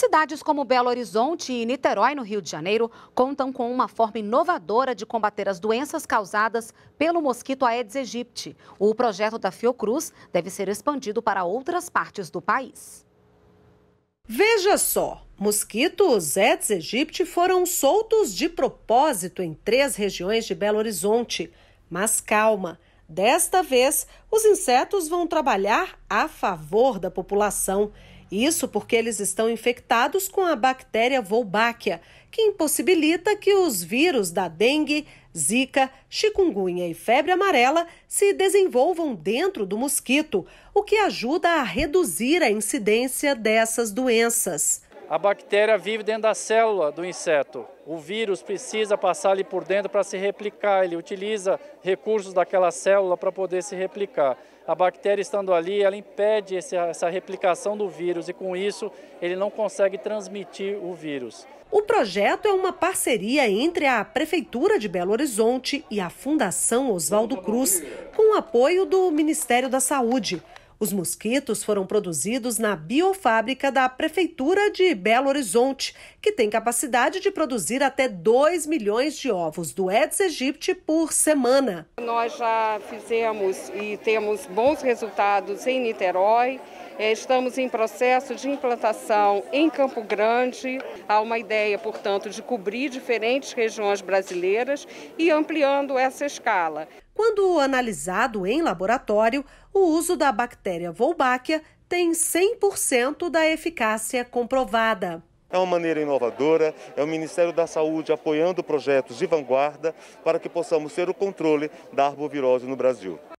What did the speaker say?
Cidades como Belo Horizonte e Niterói, no Rio de Janeiro, contam com uma forma inovadora de combater as doenças causadas pelo mosquito Aedes aegypti. O projeto da Fiocruz deve ser expandido para outras partes do país. Veja só, mosquitos Aedes aegypti foram soltos de propósito em três regiões de Belo Horizonte. Mas calma, desta vez os insetos vão trabalhar a favor da população. Isso porque eles estão infectados com a bactéria Wolbachia, que impossibilita que os vírus da dengue, zika, chikungunya e febre amarela se desenvolvam dentro do mosquito, o que ajuda a reduzir a incidência dessas doenças. A bactéria vive dentro da célula do inseto. O vírus precisa passar ali por dentro para se replicar. Ele utiliza recursos daquela célula para poder se replicar. A bactéria estando ali, ela impede essa replicação do vírus e com isso ele não consegue transmitir o vírus. O projeto é uma parceria entre a Prefeitura de Belo Horizonte e a Fundação Oswaldo Cruz, com o apoio do Ministério da Saúde. Os mosquitos foram produzidos na biofábrica da Prefeitura de Belo Horizonte, que tem capacidade de produzir até 2 milhões de ovos do Aedes aegypti por semana. Nós já fizemos e temos bons resultados em Niterói. É, estamos em processo de implantação em Campo Grande. Há uma ideia, portanto, de cobrir diferentes regiões brasileiras e ampliando essa escala. Quando analisado em laboratório, o uso da bactéria Wolbachia tem 100% da eficácia comprovada. É uma maneira inovadora, é o Ministério da Saúde apoiando projetos de vanguarda para que possamos ter o controle da arbovirose no Brasil.